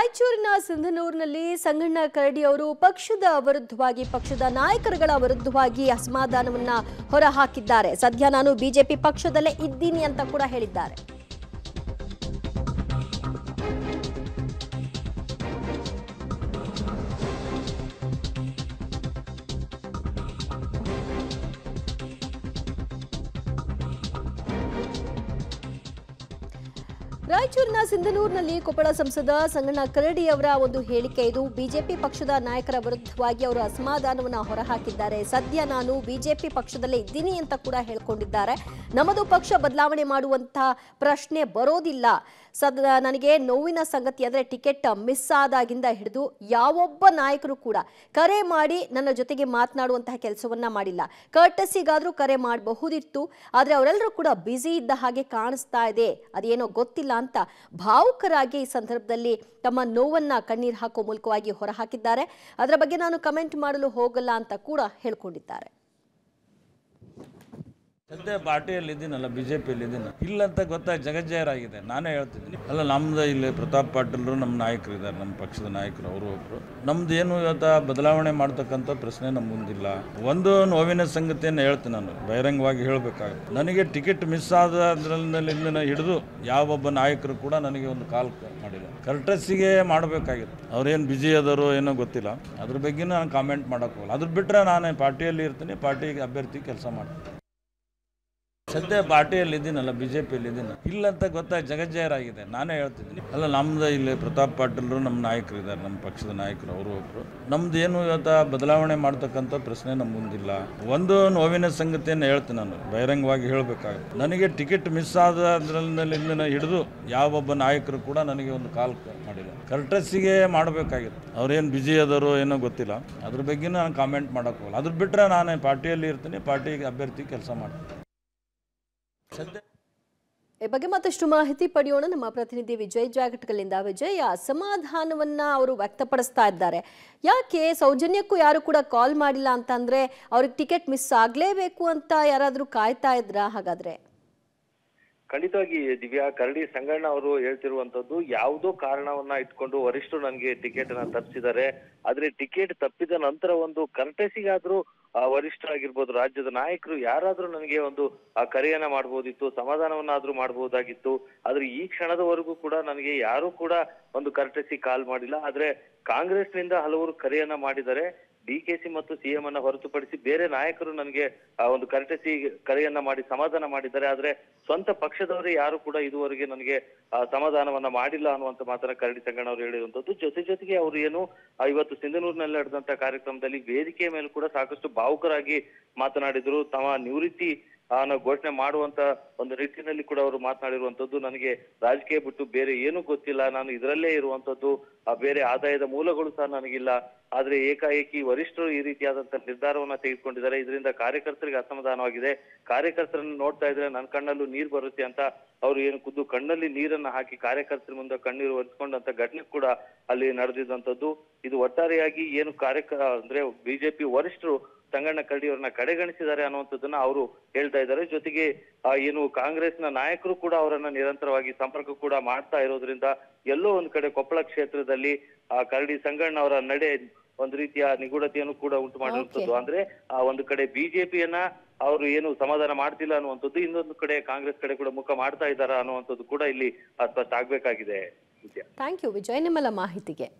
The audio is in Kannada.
ರಾಯಚೂರಿನ ಸಿಂಧನೂರಿನಲ್ಲಿ ಸಂಗಣ್ಣ ಕರಡಿ ಅವರು ಪಕ್ಷದ ವಿರುದ್ಧವಾಗಿ ಪಕ್ಷದ ನಾಯಕರುಗಳ ವಿರುದ್ಧವಾಗಿ ಅಸಮಾಧಾನವನ್ನ ಹೊರಹಾಕಿದ್ದಾರೆ ಸದ್ಯ ನಾನು ಬಿಜೆಪಿ ಪಕ್ಷದಲ್ಲೇ ಇದ್ದೀನಿ ಅಂತ ಕೂಡ ಹೇಳಿದ್ದಾರೆ ರಾಯಚೂರಿನ ಸಿಂಧನೂರಿನಲ್ಲಿ ಕೊಪ್ಪಳ ಸಂಸದ ಸಂಗಣ್ಣ ಕರಡಿ ಅವರ ಒಂದು ಹೇಳಿಕೆ ಇದು ಬಿಜೆಪಿ ಪಕ್ಷದ ನಾಯಕರ ವಿರುದ್ಧವಾಗಿ ಅವರು ಅಸಮಾಧಾನವನ್ನು ಹೊರಹಾಕಿದ್ದಾರೆ ಸದ್ಯ ನಾನು ಬಿಜೆಪಿ ಪಕ್ಷದಲ್ಲೇ ಇದ್ದೀನಿ ಅಂತ ಕೂಡ ಹೇಳ್ಕೊಂಡಿದ್ದಾರೆ ನಮ್ಮದು ಪಕ್ಷ ಬದಲಾವಣೆ ಮಾಡುವಂತಹ ಪ್ರಶ್ನೆ ಬರೋದಿಲ್ಲ ಸದ ನನಗೆ ನೋವಿನ ಸಂಗತಿ ಅಂದರೆ ಟಿಕೆಟ್ ಮಿಸ್ ಆದಾಗಿಂದ ಹಿಡಿದು ಯಾವೊಬ್ಬ ನಾಯಕರು ಕೂಡ ಕರೆ ಮಾಡಿ ನನ್ನ ಜೊತೆಗೆ ಮಾತನಾಡುವಂತಹ ಕೆಲಸವನ್ನ ಮಾಡಿಲ್ಲ ಕರ್ಟಸಿಗಾದರೂ ಕರೆ ಮಾಡಬಹುದಿತ್ತು ಆದರೆ ಅವರೆಲ್ಲರೂ ಕೂಡ ಬ್ಯುಸಿ ಇದ್ದ ಹಾಗೆ ಕಾಣಿಸ್ತಾ ಇದೆ ಅದೇನೋ ಗೊತ್ತಿಲ್ಲ ಅಂತ ಭಾವುಕರಾಗಿ ಈ ಸಂದರ್ಭದಲ್ಲಿ ತಮ್ಮ ನೋವನ್ನು ಕಣ್ಣೀರು ಹಾಕೋ ಮೂಲಕವಾಗಿ ಹೊರಹಾಕಿದ್ದಾರೆ ಅದರ ಬಗ್ಗೆ ನಾನು ಕಮೆಂಟ್ ಮಾಡಲು ಹೋಗಲ್ಲ ಅಂತ ಕೂಡ ಹೇಳ್ಕೊಂಡಿದ್ದಾರೆ ಸದ್ಯ ಪಾರ್ಟಿಯಲ್ಲಿ ಇದ್ದೀನಲ್ಲ ಬಿ ಜೆ ಪಿಯಲ್ಲಿ ಇದ್ದೀನಿ ಇಲ್ಲ ಅಂತ ಗೊತ್ತಾಗಿ ಜಗಜ್ಜಯರಾಗಿದೆ ನಾನೇ ಹೇಳ್ತಿದ್ದೀನಿ ಅಲ್ಲ ನಮ್ದು ಇಲ್ಲಿ ಪ್ರತಾಪ್ ಪಾಟೀಲ್ರು ನಮ್ಮ ನಾಯಕರು ಇದ್ದಾರೆ ನಮ್ಮ ಪಕ್ಷದ ನಾಯಕರು ಅವರು ಒಬ್ಬರು ನಮ್ದು ಏನು ಇವತ್ತ ಬದಲಾವಣೆ ಮಾಡ್ತಕ್ಕಂಥ ಪ್ರಶ್ನೆ ನಮ್ಮ ಮುಂದಿಲ್ಲ ಒಂದು ನೋವಿನ ಸಂಗತಿಯನ್ನು ಹೇಳ್ತೀನಿ ನಾನು ಬಹಿರಂಗವಾಗಿ ಹೇಳಬೇಕಾಗುತ್ತೆ ನನಗೆ ಟಿಕೆಟ್ ಮಿಸ್ ಆದ್ರಿಂದ ಹಿಡಿದು ಯಾವೊಬ್ಬ ನಾಯಕರು ಕೂಡ ನನಗೆ ಒಂದು ಕಾಲ್ ಮಾಡಿಲ್ಲ ಕರ್ಟಸಿಗೆ ಮಾಡಬೇಕಾಗಿತ್ತು ಅವ್ರೇನು ಬಿಜಿ ಅದರು ಏನೋ ಗೊತ್ತಿಲ್ಲ ಅದ್ರ ಬಗ್ಗೆ ನಾನು ಕಾಮೆಂಟ್ ಮಾಡೋಕ್ಕೋಗಲ್ಲ ಅದ್ರ ಬಿಟ್ಟರೆ ನಾನು ಪಾರ್ಟಿಯಲ್ಲಿ ಇರ್ತೀನಿ ಪಾರ್ಟಿಗೆ ಅಭ್ಯರ್ಥಿ ಕೆಲಸ ಮಾಡ್ತೀನಿ ಸದ್ಯ ಪಾರ್ಟಿಯಲ್ಲಿ ಇದ್ದೀನಲ್ಲ ಬಿ ಜೆ ಪಿಯಲ್ಲಿ ಇದ್ದೀನಿ ಇಲ್ಲ ಅಂತ ಗೊತ್ತಾಗಿ ಜಗಜ್ಜಯರಾಗಿದೆ ನಾನೇ ಹೇಳ್ತಿದ್ದೀನಿ ಅಲ್ಲ ನಮ್ದು ಇಲ್ಲಿ ಪ್ರತಾಪ್ ಪಾಟೀಲ್ರು ನಮ್ಮ ನಾಯಕರು ಇದ್ದಾರೆ ನಮ್ಮ ಪಕ್ಷದ ನಾಯಕರು ಅವರು ಒಬ್ಬರು ನಮ್ದು ಏನು ಇವತ್ತು ಬದಲಾವಣೆ ಮಾಡ್ತಕ್ಕಂಥ ಪ್ರಶ್ನೆ ನಮ್ಮ ಮುಂದಿಲ್ಲ ಒಂದು ನೋವಿನ ಸಂಗತಿಯನ್ನು ಹೇಳ್ತೀನಿ ನಾನು ಬಹಿರಂಗವಾಗಿ ಹೇಳಬೇಕಾಗುತ್ತೆ ನನಗೆ ಟಿಕೆಟ್ ಮಿಸ್ ಆದ್ರಿಂದ ಹಿಡಿದು ಯಾವೊಬ್ಬ ನಾಯಕರು ಕೂಡ ನನಗೆ ಒಂದು ಕಾಲ್ ಮಾಡಿಲ್ಲ ಕರ್ಟಸಿಗೆ ಮಾಡಬೇಕಾಗಿತ್ತು ಅವ್ರೇನು ಬ್ಯುಸಿ ಅದಾರೋ ಏನೋ ಗೊತ್ತಿಲ್ಲ ಅದ್ರ ಬಗ್ಗೆ ನಾನು ಕಾಮೆಂಟ್ ಹೋಗಲ್ಲ ಅದ್ರ ಬಿಟ್ಟರೆ ನಾನು ಪಾರ್ಟಿಯಲ್ಲಿ ಇರ್ತೀನಿ ಪಾರ್ಟಿಗೆ ಅಭ್ಯರ್ಥಿ ಕೆಲಸ ಮಾಡ್ತೀನಿ ಬಗ್ಗೆ ಮತ್ತಷ್ಟು ಮಾಹಿತಿ ಪಡೆಯೋಣ ನಮ್ಮ ಪ್ರತಿನಿಧಿ ವಿಜಯ್ ಜಾಗಟ್ಗಳಿಂದ ವಿಜಯ್ ಅಸಮಾಧಾನವನ್ನ ಅವರು ವ್ಯಕ್ತಪಡಿಸ್ತಾ ಇದ್ದಾರೆ ಯಾಕೆ ಸೌಜನ್ಯಕ್ಕೂ ಯಾರು ಕೂಡ ಕಾಲ್ ಮಾಡಿಲ್ಲ ಅಂತಂದ್ರೆ ಅವ್ರಿಗೆ ಟಿಕೆಟ್ ಮಿಸ್ ಆಗ್ಲೇಬೇಕು ಅಂತ ಯಾರಾದ್ರೂ ಕಾಯ್ತಾ ಇದ್ರ ಹಾಗಾದ್ರೆ ಖಂಡಿತವಾಗಿ ದಿವ್ಯಾ ಕರಡಿ ಸಂಗಣ್ಣ ಅವರು ಹೇಳ್ತಿರುವಂತದ್ದು ಯಾವುದೋ ಕಾರಣವನ್ನ ಇಟ್ಕೊಂಡು ವರಿಷ್ಠರು ನನಗೆ ಟಿಕೆಟ್ ಅನ್ನ ತಪ್ಪಿಸಿದ್ದಾರೆ ಆದ್ರೆ ಟಿಕೆಟ್ ತಪ್ಪಿದ ನಂತರ ಒಂದು ಕರ್ಟೆಸಿಗಾದ್ರೂ ಆ ವರಿಷ್ಠ ಆಗಿರ್ಬೋದು ರಾಜ್ಯದ ನಾಯಕರು ಯಾರಾದ್ರೂ ನನಗೆ ಒಂದು ಆ ಕರೆಯನ್ನ ಮಾಡಬಹುದಿತ್ತು ಸಮಾಧಾನವನ್ನಾದ್ರೂ ಮಾಡಬಹುದಾಗಿತ್ತು ಆದ್ರೆ ಈ ಕ್ಷಣದವರೆಗೂ ಕೂಡ ನನಗೆ ಯಾರು ಕೂಡ ಒಂದು ಕರೆಟಸಿ ಕಾಲ್ ಮಾಡಿಲ್ಲ ಆದ್ರೆ ನಿಂದ ಹಲವರು ಕರೆಯನ್ನ ಮಾಡಿದರೆ ಡಿ ಕೆ ಸಿ ಮತ್ತು ಸಿಎಂ ಅನ್ನ ಹೊರತುಪಡಿಸಿ ಬೇರೆ ನಾಯಕರು ನನಗೆ ಒಂದು ಕರೆಟಸಿ ಕರೆಯನ್ನ ಮಾಡಿ ಸಮಾಧಾನ ಮಾಡಿದ್ದಾರೆ ಆದ್ರೆ ಸ್ವಂತ ಪಕ್ಷದವರೇ ಯಾರು ಕೂಡ ಇದುವರೆಗೆ ನನಗೆ ಸಮಾಧಾನವನ್ನ ಮಾಡಿಲ್ಲ ಅನ್ನುವಂತ ಮಾತನ್ನ ಕರಡಿ ಸಂಗಣ್ಣ ಅವರು ಹೇಳಿರುವಂತದ್ದು ಜೊತೆ ಜೊತೆಗೆ ಅವರು ಏನು ಇವತ್ತು ಸಿಂಧನೂರಿನಲ್ಲಿ ನಡೆದಂತ ಕಾರ್ಯಕ್ರಮದಲ್ಲಿ ವೇದಿಕೆಯ ಮೇಲೆ ಕೂಡ ಸಾಕಷ್ಟು ಭಾವುಕರಾಗಿ ಮಾತನಾಡಿದ್ರು ತಮ್ಮ ನಿವೃತ್ತಿ ಘೋಷಣೆ ಮಾಡುವಂತ ಒಂದು ನಿಟ್ಟಿನಲ್ಲಿ ಕೂಡ ಅವರು ಮಾತನಾಡಿರುವಂತದ್ದು ನನಗೆ ರಾಜಕೀಯ ಬಿಟ್ಟು ಬೇರೆ ಏನು ಗೊತ್ತಿಲ್ಲ ನಾನು ಇದರಲ್ಲೇ ಇರುವಂತದ್ದು ಬೇರೆ ಆದಾಯದ ಮೂಲಗಳು ಸಹ ನನಗಿಲ್ಲ ಆದ್ರೆ ಏಕಾಏಕಿ ವರಿಷ್ಠರು ಈ ರೀತಿಯಾದಂತಹ ನಿರ್ಧಾರವನ್ನ ತೆಗೆದುಕೊಂಡಿದ್ದಾರೆ ಇದರಿಂದ ಕಾರ್ಯಕರ್ತರಿಗೆ ಅಸಮಾಧಾನವಾಗಿದೆ ಕಾರ್ಯಕರ್ತರನ್ನು ನೋಡ್ತಾ ಇದ್ರೆ ನನ್ನ ಕಣ್ಣಲ್ಲೂ ನೀರು ಬರುತ್ತೆ ಅಂತ ಅವರು ಏನು ಖುದ್ದು ಕಣ್ಣಲ್ಲಿ ನೀರನ್ನ ಹಾಕಿ ಕಾರ್ಯಕರ್ತರ ಮುಂದೆ ಕಣ್ಣೀರು ಒರೆಸ್ಕೊಂಡಂತ ಘಟನೆ ಕೂಡ ಅಲ್ಲಿ ನಡೆದಿದ್ದಂಥದ್ದು ಇದು ಒಟ್ಟಾರೆಯಾಗಿ ಏನು ಕಾರ್ಯಕ ಅಂದ್ರೆ ಬಿಜೆಪಿ ವರಿಷ್ಠರು ಸಂಗಣ್ಣ ಕರಡಿ ಅವರನ್ನ ಕಡೆಗಣಿಸಿದ್ದಾರೆ ಅನ್ನುವಂಥದ್ದನ್ನ ಅವರು ಹೇಳ್ತಾ ಇದ್ದಾರೆ ಜೊತೆಗೆ ಏನು ಕಾಂಗ್ರೆಸ್ನ ನಾಯಕರು ಕೂಡ ಅವರನ್ನ ನಿರಂತರವಾಗಿ ಸಂಪರ್ಕ ಕೂಡ ಮಾಡ್ತಾ ಇರೋದ್ರಿಂದ ಎಲ್ಲೋ ಒಂದ್ ಕಡೆ ಕೊಪ್ಪಳ ಕ್ಷೇತ್ರದಲ್ಲಿ ಆ ಕರಡಿ ಸಂಗಣ್ಣ ಅವರ ನಡೆ ಒಂದ್ ರೀತಿಯ ನಿಗೂಢತೆಯನ್ನು ಕೂಡ ಉಂಟು ಮಾಡಿರುವಂಥದ್ದು ಅಂದ್ರೆ ಆ ಒಂದು ಕಡೆ ಬಿಜೆಪಿಯನ್ನ ಅವರು ಏನು ಸಮಾಧಾನ ಮಾಡ್ತಿಲ್ಲ ಅನ್ನುವಂಥದ್ದು ಇನ್ನೊಂದು ಕಡೆ ಕಾಂಗ್ರೆಸ್ ಕಡೆ ಕೂಡ ಮುಖ ಮಾಡ್ತಾ ಇದ್ದಾರಾ ಅನ್ನುವಂಥದ್ದು ಕೂಡ ಇಲ್ಲಿ ಸ್ಪಷ್ಟ ಆಗ್ಬೇಕಾಗಿದೆ ಥ್ಯಾಂಕ್ ಯು ವಿಜಯ್ ನಿಮ್ಮಲ್ಲ ಮಾಹಿತಿಗೆ